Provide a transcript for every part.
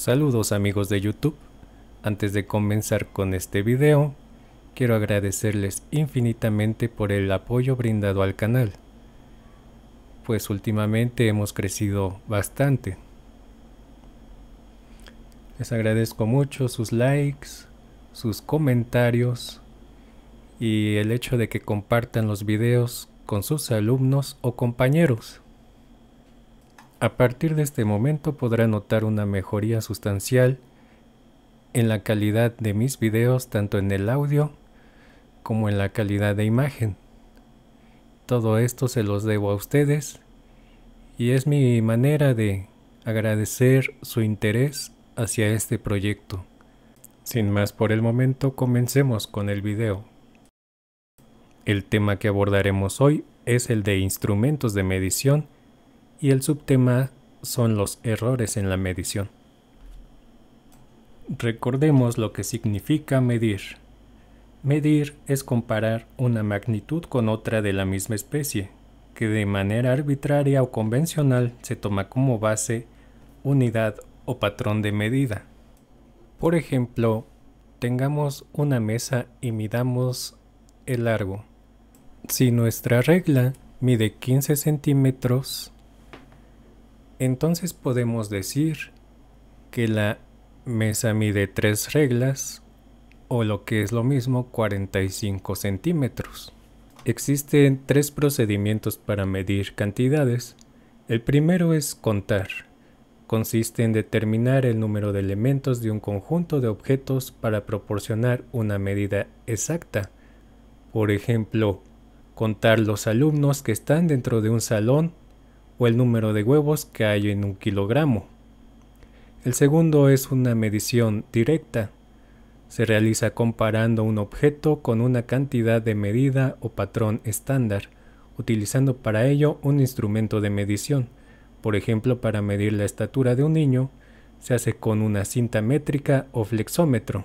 Saludos amigos de YouTube. Antes de comenzar con este video, quiero agradecerles infinitamente por el apoyo brindado al canal, pues últimamente hemos crecido bastante. Les agradezco mucho sus likes, sus comentarios y el hecho de que compartan los videos con sus alumnos o compañeros. A partir de este momento podrá notar una mejoría sustancial en la calidad de mis videos, tanto en el audio como en la calidad de imagen. Todo esto se los debo a ustedes y es mi manera de agradecer su interés hacia este proyecto. Sin más por el momento, comencemos con el video. El tema que abordaremos hoy es el de instrumentos de medición y el subtema son los errores en la medición. Recordemos lo que significa medir. Medir es comparar una magnitud con otra de la misma especie, que de manera arbitraria o convencional se toma como base, unidad o patrón de medida. Por ejemplo, tengamos una mesa y midamos el largo. Si nuestra regla mide 15 centímetros, entonces podemos decir que la mesa mide tres reglas o lo que es lo mismo 45 centímetros. Existen tres procedimientos para medir cantidades. El primero es contar. Consiste en determinar el número de elementos de un conjunto de objetos para proporcionar una medida exacta. Por ejemplo, contar los alumnos que están dentro de un salón o el número de huevos que hay en un kilogramo. El segundo es una medición directa. Se realiza comparando un objeto con una cantidad de medida o patrón estándar, utilizando para ello un instrumento de medición. Por ejemplo, para medir la estatura de un niño, se hace con una cinta métrica o flexómetro.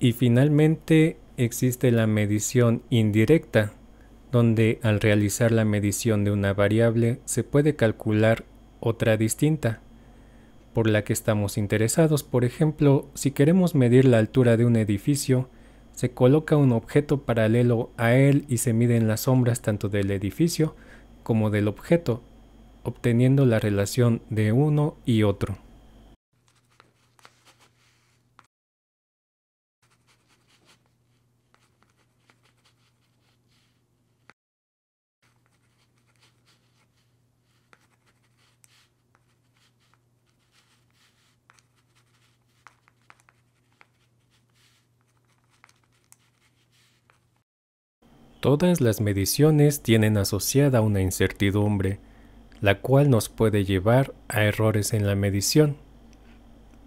Y finalmente existe la medición indirecta, donde al realizar la medición de una variable se puede calcular otra distinta, por la que estamos interesados. Por ejemplo, si queremos medir la altura de un edificio, se coloca un objeto paralelo a él y se miden las sombras tanto del edificio como del objeto, obteniendo la relación de uno y otro. Todas las mediciones tienen asociada una incertidumbre, la cual nos puede llevar a errores en la medición.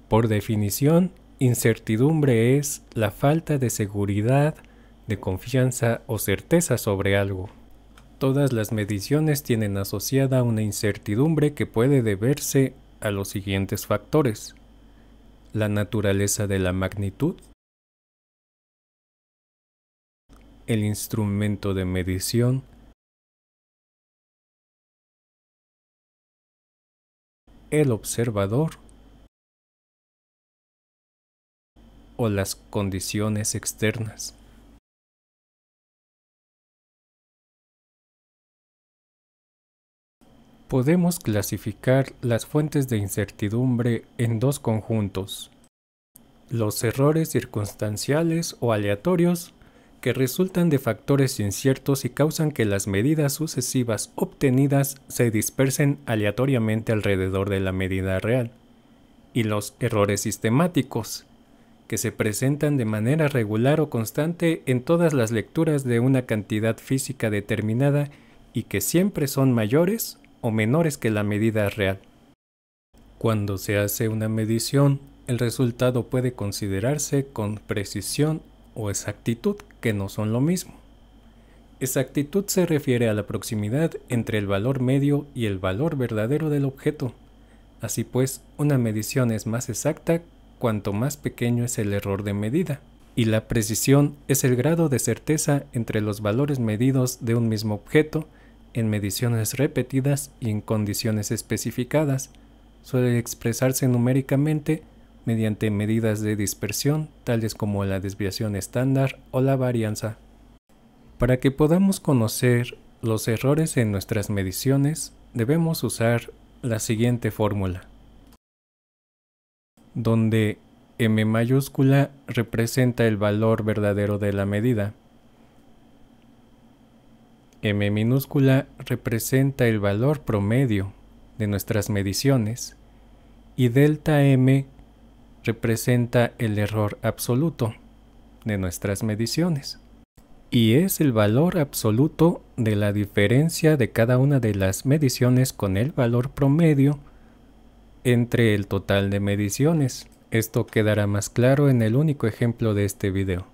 Por definición, incertidumbre es la falta de seguridad, de confianza o certeza sobre algo. Todas las mediciones tienen asociada una incertidumbre que puede deberse a los siguientes factores. La naturaleza de la magnitud, el instrumento de medición el observador o las condiciones externas. Podemos clasificar las fuentes de incertidumbre en dos conjuntos, los errores circunstanciales o aleatorios que resultan de factores inciertos y causan que las medidas sucesivas obtenidas se dispersen aleatoriamente alrededor de la medida real, y los errores sistemáticos, que se presentan de manera regular o constante en todas las lecturas de una cantidad física determinada y que siempre son mayores o menores que la medida real. Cuando se hace una medición, el resultado puede considerarse con precisión o exactitud, que no son lo mismo. Exactitud se refiere a la proximidad entre el valor medio y el valor verdadero del objeto. Así pues, una medición es más exacta cuanto más pequeño es el error de medida. Y la precisión es el grado de certeza entre los valores medidos de un mismo objeto en mediciones repetidas y en condiciones especificadas. Suele expresarse numéricamente mediante medidas de dispersión tales como la desviación estándar o la varianza. Para que podamos conocer los errores en nuestras mediciones, debemos usar la siguiente fórmula, donde m mayúscula representa el valor verdadero de la medida, m minúscula representa el valor promedio de nuestras mediciones y delta m representa el error absoluto de nuestras mediciones y es el valor absoluto de la diferencia de cada una de las mediciones con el valor promedio entre el total de mediciones. Esto quedará más claro en el único ejemplo de este video.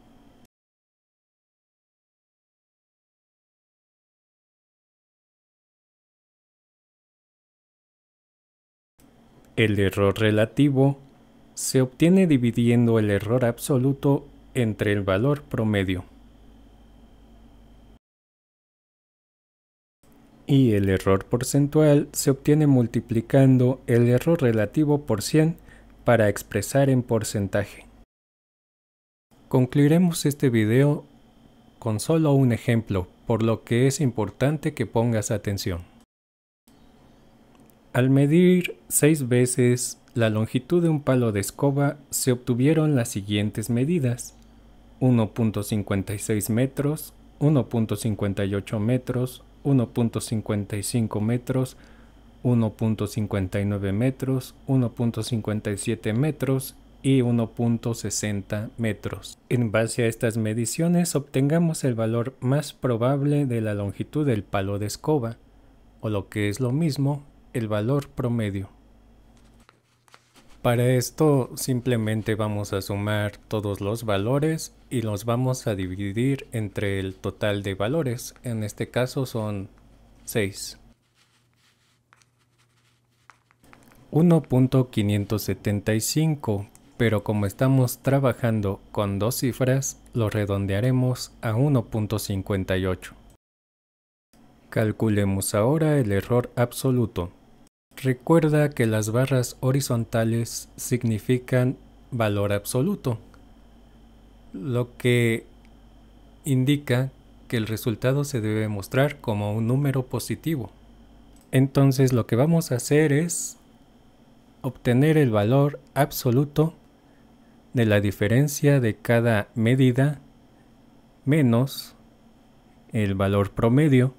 El error relativo se obtiene dividiendo el error absoluto entre el valor promedio y el error porcentual se obtiene multiplicando el error relativo por 100 para expresar en porcentaje. Concluiremos este video con solo un ejemplo, por lo que es importante que pongas atención. Al medir seis veces la longitud de un palo de escoba, se obtuvieron las siguientes medidas. 1.56 metros, 1.58 metros, 1.55 metros, 1.59 metros, 1.57 metros y 1.60 metros. En base a estas mediciones obtengamos el valor más probable de la longitud del palo de escoba, o lo que es lo mismo, el valor promedio. Para esto simplemente vamos a sumar todos los valores y los vamos a dividir entre el total de valores. En este caso son 6. 1.575, pero como estamos trabajando con dos cifras, lo redondearemos a 1.58. Calculemos ahora el error absoluto. Recuerda que las barras horizontales significan valor absoluto, lo que indica que el resultado se debe mostrar como un número positivo. Entonces lo que vamos a hacer es obtener el valor absoluto de la diferencia de cada medida menos el valor promedio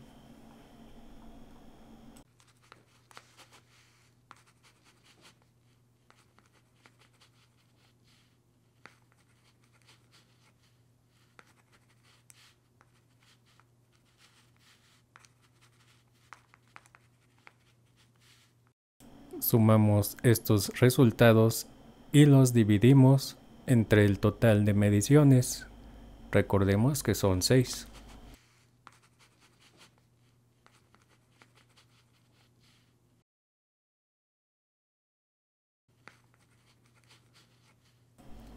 sumamos estos resultados y los dividimos entre el total de mediciones. Recordemos que son 6.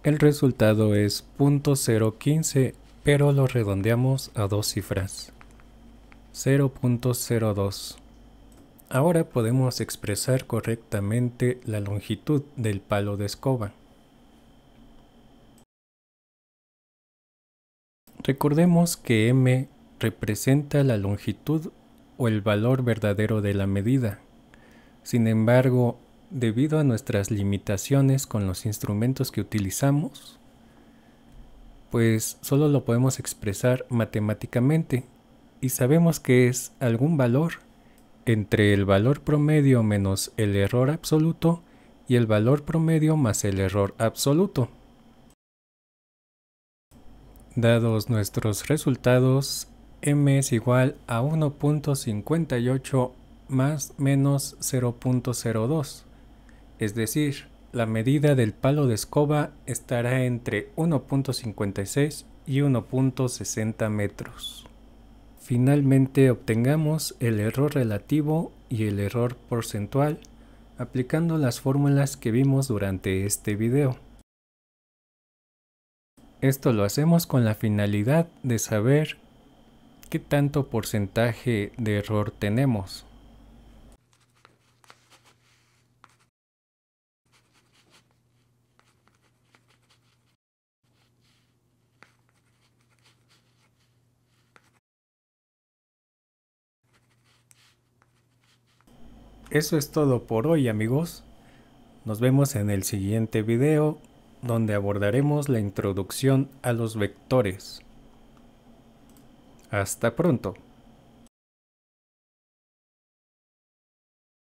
El resultado es .015, pero lo redondeamos a dos cifras. 0.02. Ahora podemos expresar correctamente la longitud del palo de escoba. Recordemos que m representa la longitud o el valor verdadero de la medida. Sin embargo, debido a nuestras limitaciones con los instrumentos que utilizamos, pues solo lo podemos expresar matemáticamente y sabemos que es algún valor entre el valor promedio menos el error absoluto y el valor promedio más el error absoluto. Dados nuestros resultados, m es igual a 1.58 más menos 0.02, es decir, la medida del palo de escoba estará entre 1.56 y 1.60 metros. Finalmente obtengamos el error relativo y el error porcentual aplicando las fórmulas que vimos durante este video. Esto lo hacemos con la finalidad de saber qué tanto porcentaje de error tenemos. Eso es todo por hoy amigos. Nos vemos en el siguiente video donde abordaremos la introducción a los vectores. Hasta pronto.